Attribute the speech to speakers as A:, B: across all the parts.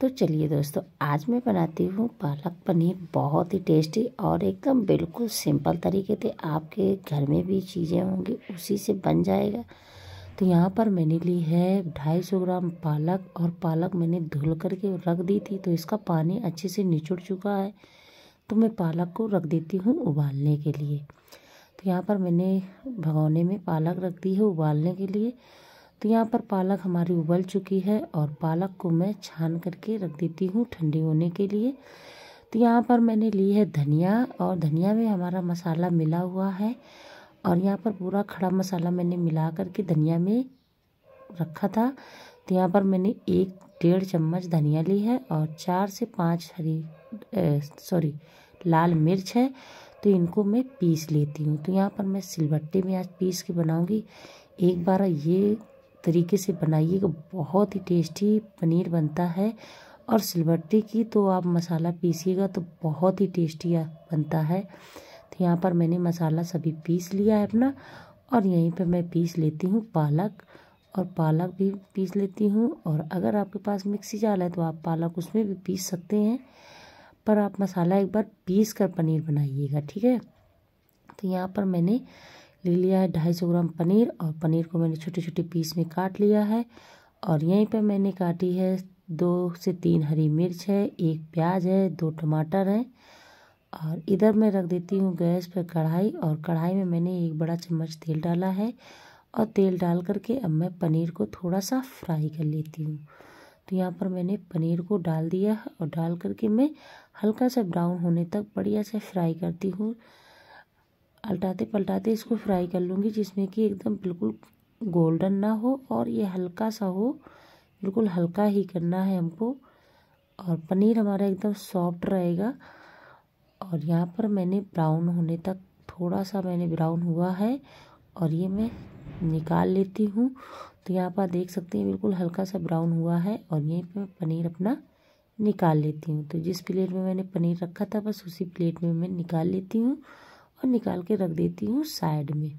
A: तो चलिए दोस्तों आज मैं बनाती हूँ पालक पनीर बहुत ही टेस्टी और एकदम बिल्कुल सिंपल तरीके से आपके घर में भी चीज़ें होंगी उसी से बन जाएगा तो यहाँ पर मैंने ली है 250 ग्राम पालक और पालक मैंने धुल करके रख दी थी तो इसका पानी अच्छे से निचुड़ चुका है तो मैं पालक को रख देती हूँ उबालने के लिए तो यहाँ पर मैंने भगौने में पालक रख दी है उबालने के लिए तो यहाँ पर पालक हमारी उबल चुकी है और पालक को मैं छान करके रख देती हूँ ठंडी होने के लिए तो यहाँ पर मैंने ली है धनिया और धनिया में हमारा मसाला मिला हुआ है और यहाँ पर पूरा खड़ा मसाला मैंने मिला करके धनिया में रखा था तो यहाँ पर मैंने एक डेढ़ चम्मच धनिया ली है और चार से पाँच हरी सॉरी लाल मिर्च है तो इनको मैं पीस लेती हूँ तो यहाँ पर मैं सिलबट्टे में आज पीस के बनाऊँगी एक बार ये तरीके से बनाइएगा बहुत ही टेस्टी पनीर बनता है और सिलबट्टी की तो आप मसाला पीसिएगा तो बहुत ही टेस्टी बनता है तो यहाँ पर मैंने मसाला सभी पीस लिया है अपना और यहीं पर मैं पीस लेती हूँ पालक और पालक भी पीस लेती हूँ और अगर आपके पास मिक्सी जाल है तो आप पालक उसमें भी पीस सकते हैं पर आप मसाला एक बार पीस कर पनीर बनाइएगा ठीक है तो यहाँ पर मैंने ले लिया है ढाई सौ ग्राम पनीर और पनीर को मैंने छोटे छोटे पीस में काट लिया है और यहीं पर मैंने काटी है दो से तीन हरी मिर्च है एक प्याज है दो टमाटर है और इधर मैं रख देती हूँ गैस पर कढ़ाई और कढ़ाई में मैंने एक बड़ा चम्मच तेल डाला है और तेल डाल करके अब मैं पनीर को थोड़ा सा फ्राई कर लेती हूँ तो यहाँ पर मैंने पनीर को डाल दिया है और डाल करके मैं हल्का सा ब्राउन होने तक बढ़िया से फ्राई करती हूँ पलटाते पलटाते इसको फ्राई कर लूँगी जिसमें कि एकदम बिल्कुल गोल्डन ना हो और ये हल्का सा हो बिल्कुल हल्का ही करना है हमको और पनीर हमारा एकदम सॉफ्ट रहेगा और यहाँ पर मैंने ब्राउन होने तक थोड़ा सा मैंने ब्राउन हुआ है और ये मैं निकाल लेती हूँ तो यहाँ पर देख सकते हैं बिल्कुल हल्का सा ब्राउन हुआ है और यहीं पर मैं पनीर अपना निकाल लेती हूँ तो जिस प्लेट में मैंने पनीर रखा था बस उसी प्लेट में मैं निकाल लेती हूँ और निकाल के रख देती हूँ साइड में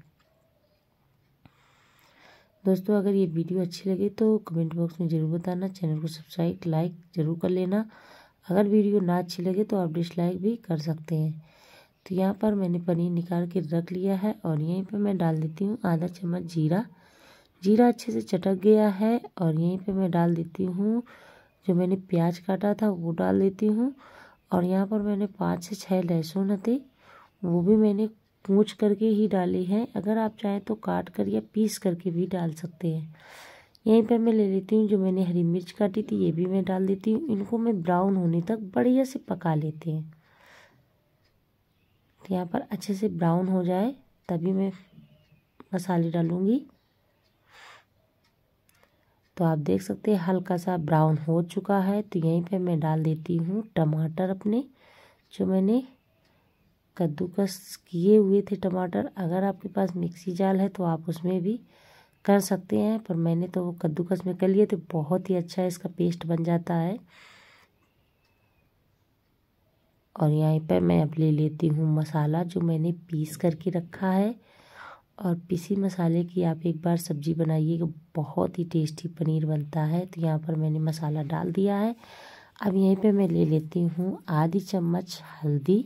A: दोस्तों अगर ये वीडियो अच्छी लगे तो कमेंट बॉक्स में ज़रूर बताना चैनल को सब्सक्राइब लाइक ज़रूर कर लेना अगर वीडियो ना अच्छी लगे तो आप डिसलाइक भी कर सकते हैं तो यहाँ पर मैंने पनीर निकाल के रख लिया है और यहीं पर मैं डाल देती हूँ आधा चम्मच जीरा जीरा अच्छे से चटक गया है और यहीं पर मैं डाल देती हूँ जो मैंने प्याज काटा था वो डाल देती हूँ और यहाँ पर मैंने पाँच से छः लहसुन थे वो भी मैंने पूछ करके ही डाली है अगर आप चाहें तो काट कर या पीस करके भी डाल सकते हैं यहीं पर मैं ले लेती हूँ जो मैंने हरी मिर्च काटी थी ये भी मैं डाल देती हूँ इनको मैं ब्राउन होने तक बढ़िया से पका लेते हैं तो यहाँ पर अच्छे से ब्राउन हो जाए तभी मैं मसाले डालूँगी तो आप देख सकते हैं हल्का सा ब्राउन हो चुका है तो यहीं पर मैं डाल देती हूँ टमाटर अपने जो मैंने कद्दूकस किए हुए थे टमाटर अगर आपके पास मिक्सी जाल है तो आप उसमें भी कर सकते हैं पर मैंने तो वो कद्दूकस में कर लिए थे बहुत ही अच्छा इसका पेस्ट बन जाता है और यहीं पर मैं अब ले लेती हूँ मसाला जो मैंने पीस करके रखा है और पिसी मसाले की आप एक बार सब्ज़ी बनाइएगा बहुत ही टेस्टी पनीर बनता है तो यहाँ पर मैंने मसाला डाल दिया है अब यहीं पे मैं ले लेती हूँ आधी चम्मच हल्दी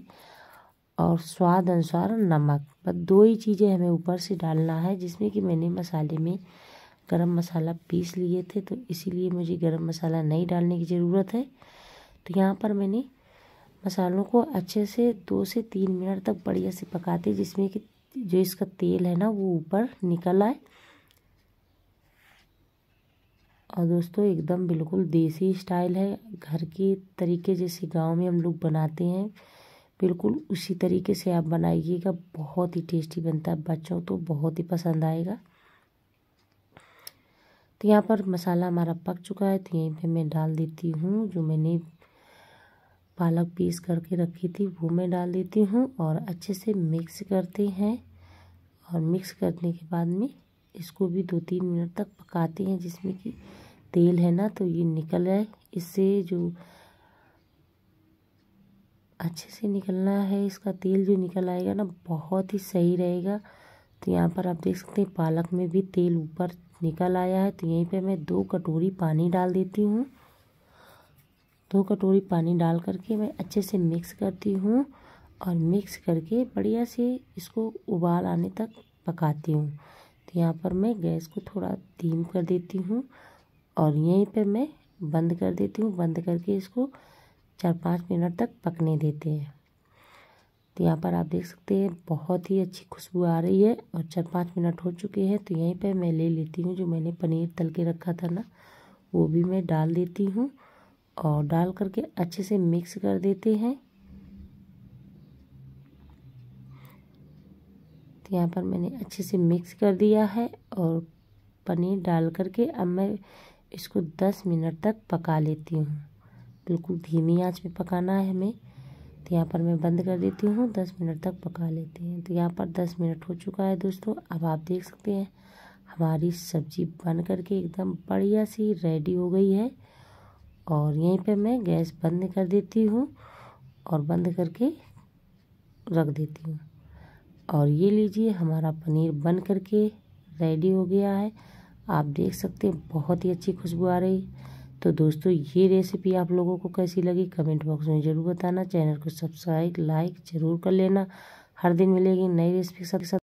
A: और स्वाद अनुसार नमक बस दो ही चीज़ें हमें ऊपर से डालना है जिसमें कि मैंने मसाले में गरम मसाला पीस लिए थे तो इसीलिए मुझे गरम मसाला नहीं डालने की ज़रूरत है तो यहाँ पर मैंने मसालों को अच्छे से दो से तीन मिनट तक बढ़िया से पकाते जिसमें कि जो इसका तेल है ना वो ऊपर निकल आए और दोस्तों एकदम बिल्कुल देसी स्टाइल है घर के तरीके जैसे गांव में हम लोग बनाते हैं बिल्कुल उसी तरीके से आप बनाइएगा बहुत ही टेस्टी बनता है बच्चों तो बहुत ही पसंद आएगा तो यहाँ पर मसाला हमारा पक चुका है तो यहीं पे मैं डाल देती हूँ जो मैंने पालक पीस करके रखी थी वो मैं डाल देती हूँ और अच्छे से मिक्स करते हैं और मिक्स करने के बाद में इसको भी दो तीन मिनट तक पकाते हैं जिसमें कि तेल है ना तो ये निकल जाए इससे जो अच्छे से निकलना है इसका तेल जो निकल आएगा ना बहुत ही सही रहेगा तो यहाँ पर आप देख सकते हैं पालक में भी तेल ऊपर निकल आया है तो यहीं पे मैं दो कटोरी पानी डाल देती हूँ दो कटोरी पानी डाल करके मैं अच्छे से मिक्स करती हूँ और मिक्स करके बढ़िया से इसको उबाल आने तक पकाती हूँ तो यहाँ पर मैं गैस को थोड़ा धीम कर देती हूँ और यहीं पर मैं बंद कर देती हूँ बंद करके इसको चार पाँच मिनट तक पकने देते हैं तो यहाँ पर आप देख सकते हैं बहुत ही अच्छी खुशबू आ रही है और चार पाँच मिनट हो चुके हैं तो यहीं पर मैं ले लेती हूँ जो मैंने पनीर तल के रखा था ना वो भी मैं डाल देती हूँ और डाल करके अच्छे से मिक्स कर देते हैं तो यहाँ पर मैंने अच्छे से मिक्स कर दिया है और पनीर डाल करके अब मैं इसको दस मिनट तक पका लेती हूँ बिल्कुल धीमी आंच पे पकाना है हमें तो यहाँ पर मैं बंद कर देती हूँ दस मिनट तक पका लेते हैं तो यहाँ पर दस मिनट हो चुका है दोस्तों अब आप देख सकते हैं हमारी सब्ज़ी बन करके एकदम बढ़िया सी रेडी हो गई है और यहीं पे मैं गैस बंद कर देती हूँ और बंद करके रख देती हूँ और ये लीजिए हमारा पनीर बन करके रेडी हो गया है आप देख सकते हैं बहुत ही अच्छी खुशबू आ रही है तो दोस्तों ये रेसिपी आप लोगों को कैसी लगी कमेंट बॉक्स में ज़रूर बताना चैनल को सब्सक्राइब लाइक ज़रूर कर लेना हर दिन मिलेगी नई रेसिपी के साथ